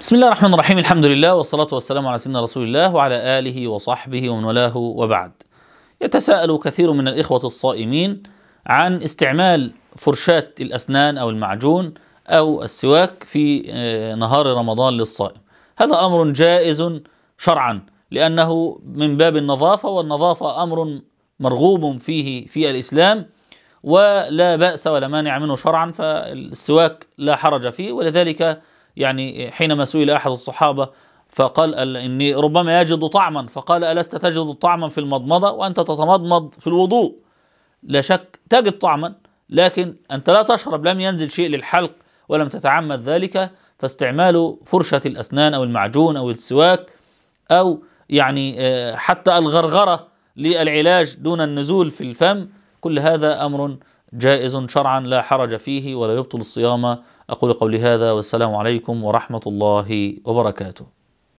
بسم الله الرحمن الرحيم الحمد لله والصلاة والسلام على سيدنا رسول الله وعلى آله وصحبه ومن والاه وبعد يتساءل كثير من الإخوة الصائمين عن استعمال فرشاة الأسنان أو المعجون أو السواك في آه، نهار رمضان للصائم هذا أمر جائز شرعا لأنه من باب النظافة والنظافة أمر مرغوب فيه في الإسلام ولا بأس ولا مانع منه شرعا فالسواك لا حرج فيه ولذلك يعني حينما سئل أحد الصحابة فقال إني ربما يجد طعما فقال ألست تجد طعما في المضمضة وأنت تتمضمض في الوضوء لا شك تجد طعما لكن أنت لا تشرب لم ينزل شيء للحلق ولم تتعمد ذلك فاستعمال فرشة الأسنان أو المعجون أو السواك أو يعني آه، حتى الغرغرة للعلاج دون النزول في الفم كل هذا أمر جائز شرعا لا حرج فيه ولا يبطل الصيام أقول قولي هذا والسلام عليكم ورحمة الله وبركاته